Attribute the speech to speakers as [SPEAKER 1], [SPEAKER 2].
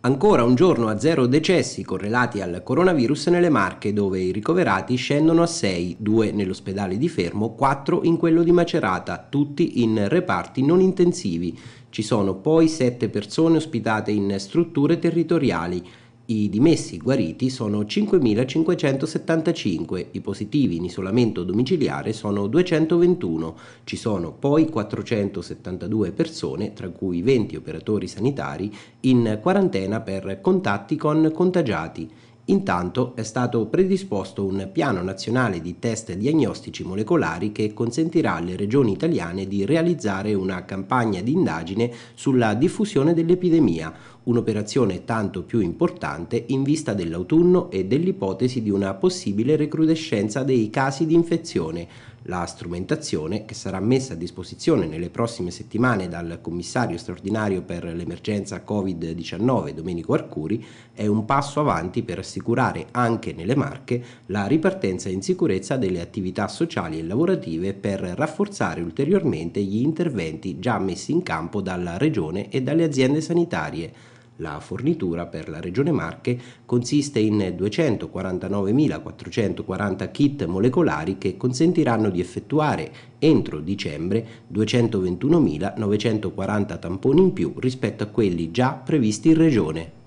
[SPEAKER 1] Ancora un giorno a zero decessi correlati al coronavirus nelle Marche, dove i ricoverati scendono a 6, 2 nell'ospedale di Fermo, 4 in quello di Macerata, tutti in reparti non intensivi. Ci sono poi 7 persone ospitate in strutture territoriali. I dimessi guariti sono 5.575, i positivi in isolamento domiciliare sono 221, ci sono poi 472 persone, tra cui 20 operatori sanitari, in quarantena per contatti con contagiati. Intanto è stato predisposto un piano nazionale di test diagnostici molecolari che consentirà alle regioni italiane di realizzare una campagna di indagine sulla diffusione dell'epidemia, un'operazione tanto più importante in vista dell'autunno e dell'ipotesi di una possibile recrudescenza dei casi di infezione. La strumentazione, che sarà messa a disposizione nelle prossime settimane dal commissario straordinario per l'emergenza Covid-19 Domenico Arcuri, è un passo avanti per assicurare anche nelle Marche la ripartenza in sicurezza delle attività sociali e lavorative per rafforzare ulteriormente gli interventi già messi in campo dalla Regione e dalle aziende sanitarie. La fornitura per la Regione Marche consiste in 249.440 kit molecolari che consentiranno di effettuare entro dicembre 221.940 tamponi in più rispetto a quelli già previsti in Regione.